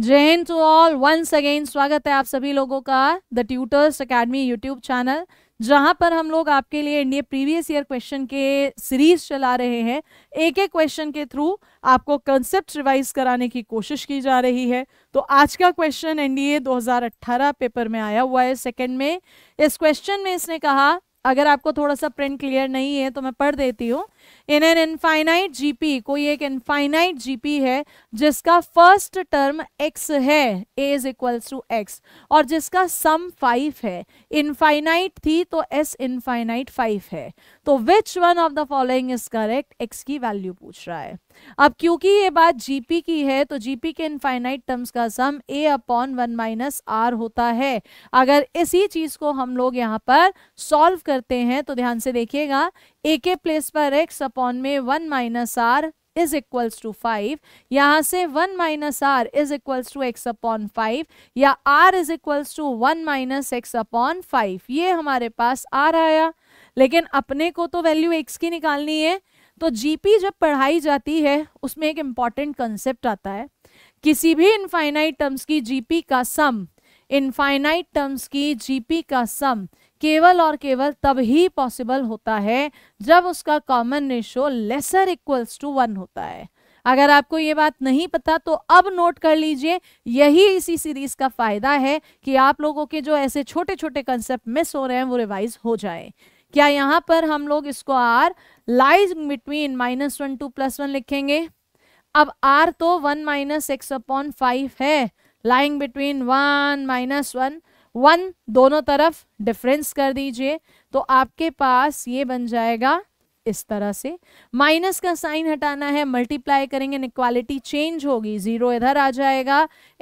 जय हिंद to all once again स्वागत है आप सभी लोगों का the tutors academy YouTube channel जहां पर हम लोग आपके लिए इंडिया प्रीवियस ईयर क्वेश्चन के सीरीज चला रहे हैं एक एक क्वेश्चन के थ्रू आपको कंसेप्ट रिवाइज कराने की कोशिश की जा रही है तो आज का क्वेश्चन एनडीए 2018 पेपर में आया हुआ है सेकेंड में इस क्वेश्चन में इसने कहा अगर आपको थोड़ा सा प्रिंट क्लियर नहीं है तो मैं पढ़ देती हूँ इन एन इनफाइनाइट जीपी कोई एक इनफाइनाइट जीपी है जिसका फर्स्ट टर्म एक्स है A is equals to X और जिसका सम फाइव है इनफाइनाइट थी तो एस इनफाइनाइट फाइव है तो which one of the following is correct X की वैल्यू पूछ रहा है अब क्योंकि ये बात जीपी की है तो जीपी के इनफाइनाइट टर्म्स का sum A upon one minus R होता है अगर इसी चीज को हम लोग यहाँ पर सॉल्व करते हैं तो ध्यान से देखिएगा ए के प्लेस पर है एक्स अपॉन में one minus R is equals to five यहाँ से one minus R is equals to X upon five या R is equals to one minus X upon five ये हमारे पास आर आया लेकिन अपने को तो वैल्यू एक्स की निकालनी है तो जीपी जब पढ़ाई जाती है उसमें एक इम्पॉर्टेंट कंसेप्ट आता है किसी भी इनफाइनाइट टर्म्स की जीपी का सम इनफाइनाइट टर्म्स की जीपी का सम केवल और केवल तब ही पॉसिबल होता है जब उसका common ratio lesser equals to one होता है अगर आपको ये बात नहीं पता तो अब नोट कर लीजिए यही इसी सीरीज का फायदा है कि आप लोगों के जो ऐसे छोटे छोटे कंसेप्ट मिस हो रहे हैं वो रिवाइज हो जाए क्या यहाँ पर हम लोग इसको R lies between minus one to plus one लिखेंगे अब आर तो one minus X upon five है lying between one minus one one दोनों तरफ डिफरेंस कर दीजिए तो आपके पास ये बन जाएगा इस तरह से माइनस का साइन हटाना है मल्टीप्लाई करेंगे इक्वालिटी चेंज होगी जीरो इधर आ जाएगा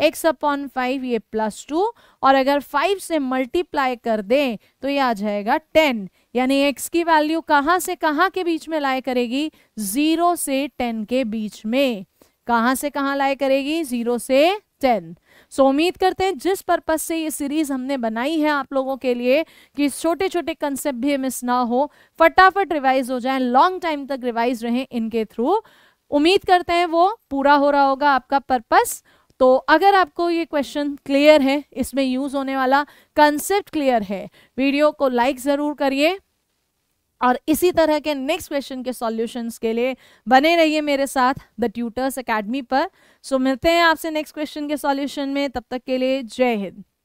एक्स अपॉन फाइव ये प्लस टू और अगर फाइव से मल्टीप्लाई कर दें तो ये आ जाएगा टेन यानी एक्स की वैल्यू कहाँ से कहाँ के बीच में लाए करेगी जीरो से टेन के बीच में कहाँ से कहाँ लाए करेगी जीरो से टेन सो so, उम्मीद करते हैं जिस पर्पज से ये सीरीज हमने बनाई है आप लोगों के लिए कि छोटे छोटे कंसेप्ट भी मिस ना हो फटाफट रिवाइज हो जाए लॉन्ग टाइम तक रिवाइज रहे इनके थ्रू उम्मीद करते हैं वो पूरा हो रहा होगा आपका पर्पस तो अगर आपको ये क्वेश्चन क्लियर है इसमें यूज होने वाला कंसेप्ट क्लियर है वीडियो को लाइक ज़रूर करिए और इसी तरह के नेक्स्ट क्वेश्चन के सॉल्यूशंस के लिए बने रहिए मेरे साथ द ट्यूटर्स एकेडमी पर सो मिलते हैं आपसे नेक्स्ट क्वेश्चन के सॉल्यूशन में तब तक के लिए जय हिंद